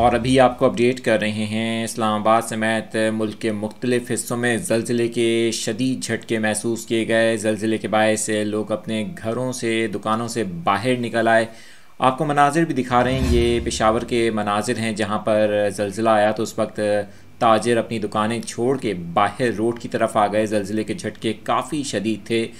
और अभी आपको अपडेट कर रहे हैं इस्लामाबाद समेत मुल्क के मुख्तलिफ हिस्सों में जलजिले के शदीद झटके महसूस किए गए जलजिले के बायस लोग अपने घरों से दुकानों से बाहर निकल आए आपको मनाजिर भी दिखा रहे हैं ये पेशावर के मनाजिर हैं जहाँ पर जलजिला आया तो उस वक्त ताजर अपनी दुकानें छोड़ के बाहर रोड की तरफ आ गए जलजिले के झटके काफ़ी शदीद थे